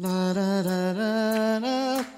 La la la la la.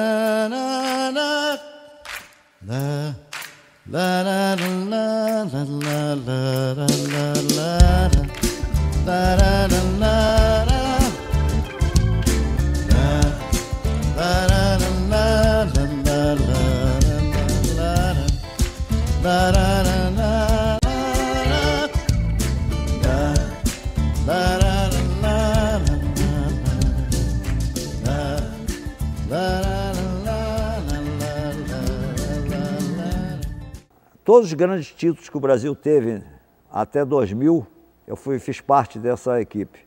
Todos os grandes títulos que o Brasil teve até 2000, eu fui, fiz parte dessa equipe.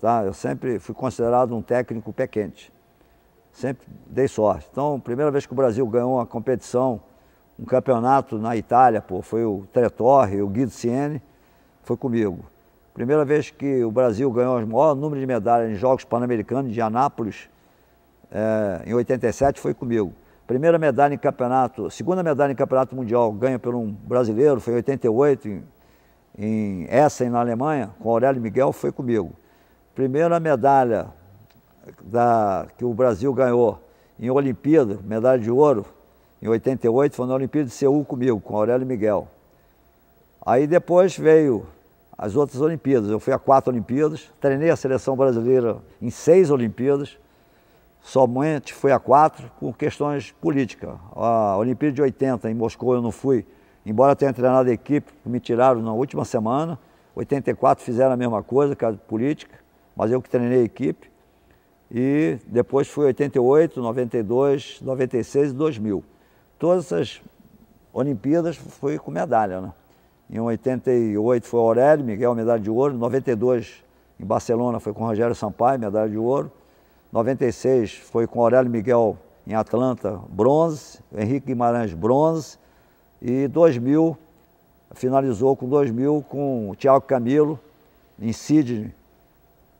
Tá? Eu sempre fui considerado um técnico pé quente. Sempre dei sorte. Então, primeira vez que o Brasil ganhou uma competição, um campeonato na Itália, pô, foi o Tretorre, o Guido Ciene, foi comigo. Primeira vez que o Brasil ganhou o maior número de medalhas em Jogos Pan-Americanos de Anápolis, é, em 87, foi comigo. Primeira medalha em campeonato, segunda medalha em campeonato mundial ganha por um brasileiro, foi em 88, em, em Essen, na Alemanha, com Aurélio Miguel, foi comigo. Primeira medalha da, que o Brasil ganhou em Olimpíada, medalha de ouro, em 88, foi na Olimpíada de Seul comigo, com Aurélio Miguel. Aí depois veio as outras Olimpíadas. Eu fui a quatro Olimpíadas, treinei a seleção brasileira em seis Olimpíadas somente fui a quatro por questões políticas. A Olimpíada de 80 em Moscou eu não fui, embora tenha treinado a equipe, me tiraram na última semana. 84 fizeram a mesma coisa, caso política, mas eu que treinei a equipe. E depois fui 88, 92, 96 e 2000. Todas essas Olimpíadas fui com medalha, né? Em 88 foi Aurélio, Miguel, medalha de ouro. Em 92, em Barcelona, foi com Rogério Sampaio, medalha de ouro. 96 foi com Aurélio Miguel em Atlanta, bronze, Henrique Guimarães, bronze, e 2000 finalizou com 2000 com o Thiago Camilo em Sydney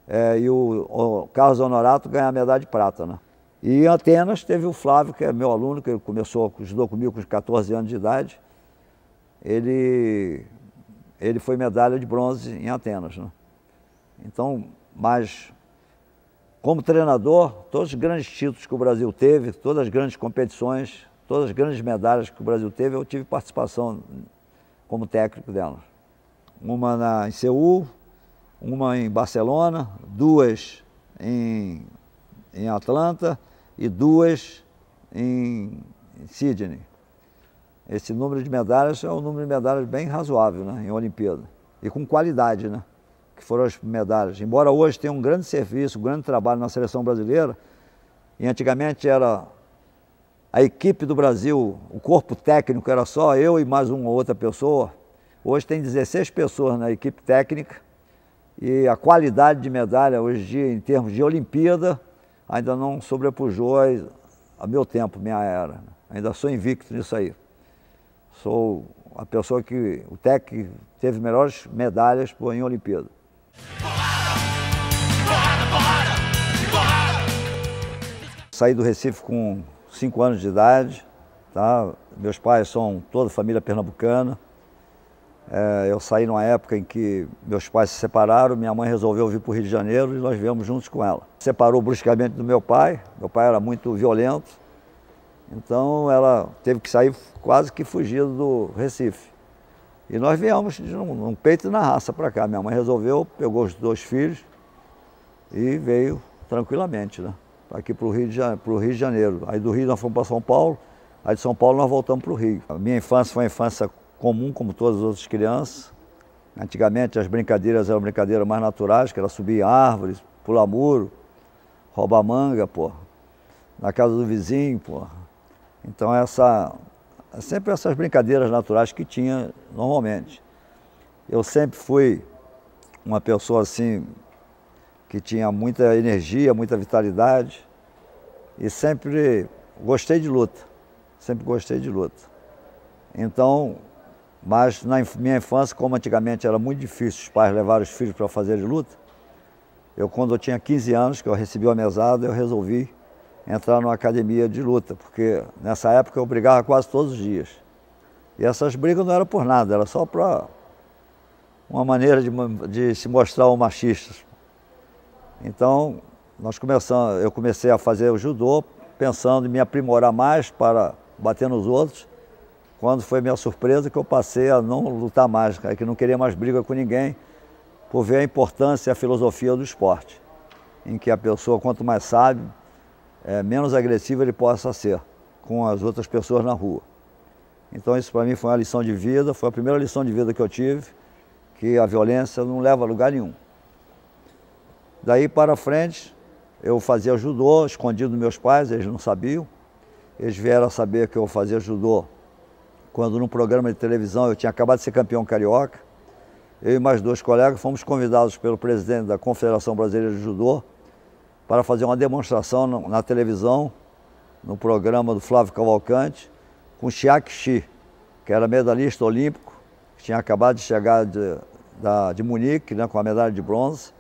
é, e o, o, Carlos Honorato ganhar a medalha de prata, né? E em Atenas teve o Flávio, que é meu aluno, que ele começou, ajudou comigo com 14 anos de idade. Ele, ele foi medalha de bronze em Atenas. Né? Então, mas como treinador, todos os grandes títulos que o Brasil teve, todas as grandes competições, todas as grandes medalhas que o Brasil teve, eu tive participação como técnico delas. Uma na, em Seul, uma em Barcelona, duas em, em Atlanta e duas em, em Sydney. Esse número de medalhas é um número de medalhas bem razoável né, em Olimpíada. E com qualidade, né? que foram as medalhas. Embora hoje tenha um grande serviço, um grande trabalho na seleção brasileira, e antigamente era a equipe do Brasil, o corpo técnico era só eu e mais uma outra pessoa. Hoje tem 16 pessoas na equipe técnica e a qualidade de medalha hoje em dia, em termos de Olimpíada, ainda não sobrepujou a meu tempo, minha era. Ainda sou invicto nisso aí. Sou a pessoa que, o técnico, teve melhores medalhas em Olimpíada. Saí do Recife com 5 anos de idade, tá? meus pais são toda família pernambucana. É, eu saí numa época em que meus pais se separaram, minha mãe resolveu vir para o Rio de Janeiro e nós viemos juntos com ela. Separou bruscamente do meu pai, meu pai era muito violento, então ela teve que sair quase que fugido do Recife. E nós viemos num, num peito na raça para cá. Minha mãe resolveu, pegou os dois filhos e veio tranquilamente, né? Aqui para o Rio, Rio, de Janeiro. Aí do Rio nós fomos para São Paulo, aí de São Paulo nós voltamos para o Rio. A minha infância foi uma infância comum, como todas as outras crianças. Antigamente as brincadeiras eram brincadeiras mais naturais, que era subir árvores, pular muro, roubar manga, pô. Na casa do vizinho, pô. Então essa sempre essas brincadeiras naturais que tinha normalmente. Eu sempre fui uma pessoa assim que tinha muita energia, muita vitalidade e sempre gostei de luta, sempre gostei de luta. Então, mas na minha infância, como antigamente era muito difícil os pais levar os filhos para fazer luta, eu quando eu tinha 15 anos, que eu recebi a mesada, eu resolvi entrar numa academia de luta, porque nessa época eu brigava quase todos os dias. E essas brigas não eram por nada, era só para uma maneira de, de, se mostrar um machista. Então, nós começamos, eu comecei a fazer o judô pensando em me aprimorar mais para bater nos outros. Quando foi minha surpresa que eu passei a não lutar mais, é que não queria mais briga com ninguém, por ver a importância e a filosofia do esporte, em que a pessoa, quanto mais sabe, é, menos agressivo ele possa ser com as outras pessoas na rua. Então isso para mim foi uma lição de vida, foi a primeira lição de vida que eu tive, que a violência não leva a lugar nenhum. Daí para frente, eu fazia judô, escondido dos meus pais, eles não sabiam. Eles vieram a saber que eu fazia judô quando num programa de televisão eu tinha acabado de ser campeão carioca. Eu e mais dois colegas fomos convidados pelo presidente da Confederação Brasileira de Judô para fazer uma demonstração na, televisão, no programa do Flávio Cavalcante, com Chiak Shi, que era medalhista olímpico, que tinha acabado de chegar de, da, de Munique né, com a medalha de bronze.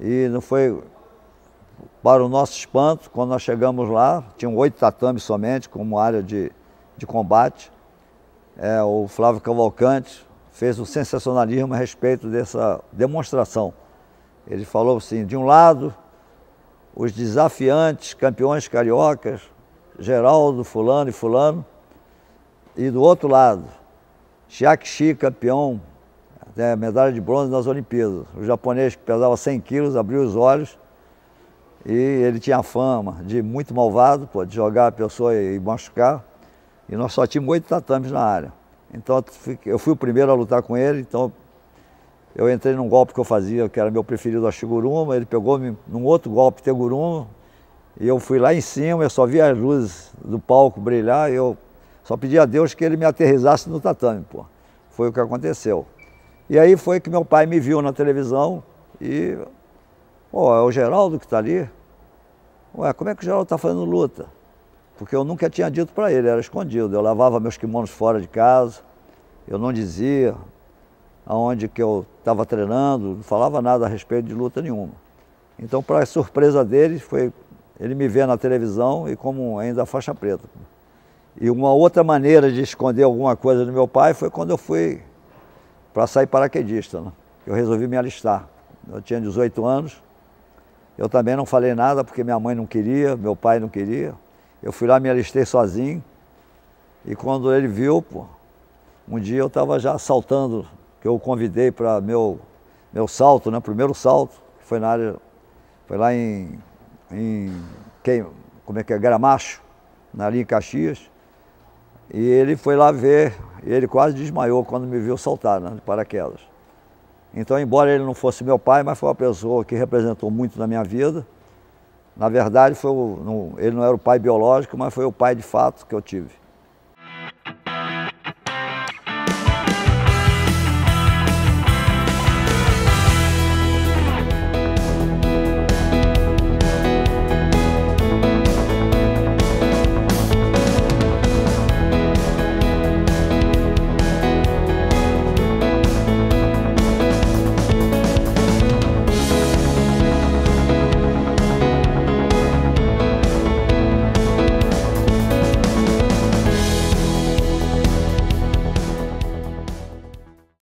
E não foi para o nosso espanto, quando nós chegamos lá, tinham oito tatames somente, como área de, de combate. É, o Flávio Cavalcante fez um sensacionalismo a respeito dessa demonstração. Ele falou assim, de um lado os desafiantes campeões cariocas, Geraldo, Fulano e Fulano, e do outro lado, Shiakishi, campeão, né, medalha de bronze nas Olimpíadas. O japonês que pesava 100 quilos abriu os olhos e ele tinha fama de muito malvado, pô, de jogar a pessoa e machucar. E nós só tínhamos oito tatames na área. Então eu fui o primeiro a lutar com ele, então eu entrei num golpe que eu fazia, que era meu preferido, a Shiguruma, ele pegou-me num outro golpe Teguruma, e eu fui lá em cima, eu só via as luzes do palco brilhar, eu só pedi a Deus que ele me aterrissasse no tatame, pô. Foi o que aconteceu. E aí foi que meu pai me viu na televisão e, pô, é o Geraldo que está ali? Ué, como é que o Geraldo está fazendo luta? Porque eu nunca tinha dito para ele, era escondido. Eu lavava meus kimonos fora de casa, eu não dizia aonde que eu estava treinando, não falava nada a respeito de luta nenhuma. Então, para surpresa dele, foi ele me vê na televisão e como ainda faixa preta. E uma outra maneira de esconder alguma coisa do meu pai foi quando eu fui para sair paraquedista. Né? Eu resolvi me alistar. Eu tinha 18 anos. Eu também não falei nada porque minha mãe não queria, meu pai não queria. Eu fui lá, me alistei sozinho. E quando ele viu, pô, um dia eu estava já saltando que eu convidei para meu, meu salto, né? Primeiro salto, que foi na área, foi lá em, em quem, como é que é, Gramacho, na linha Caxias. E ele foi lá ver, e ele quase desmaiou quando me viu saltar, né? De paraquedas. Então, embora ele não fosse meu pai, mas foi uma pessoa que representou muito na minha vida. Na verdade, foi o, não, ele não era o pai biológico, mas foi o pai de fato que eu tive.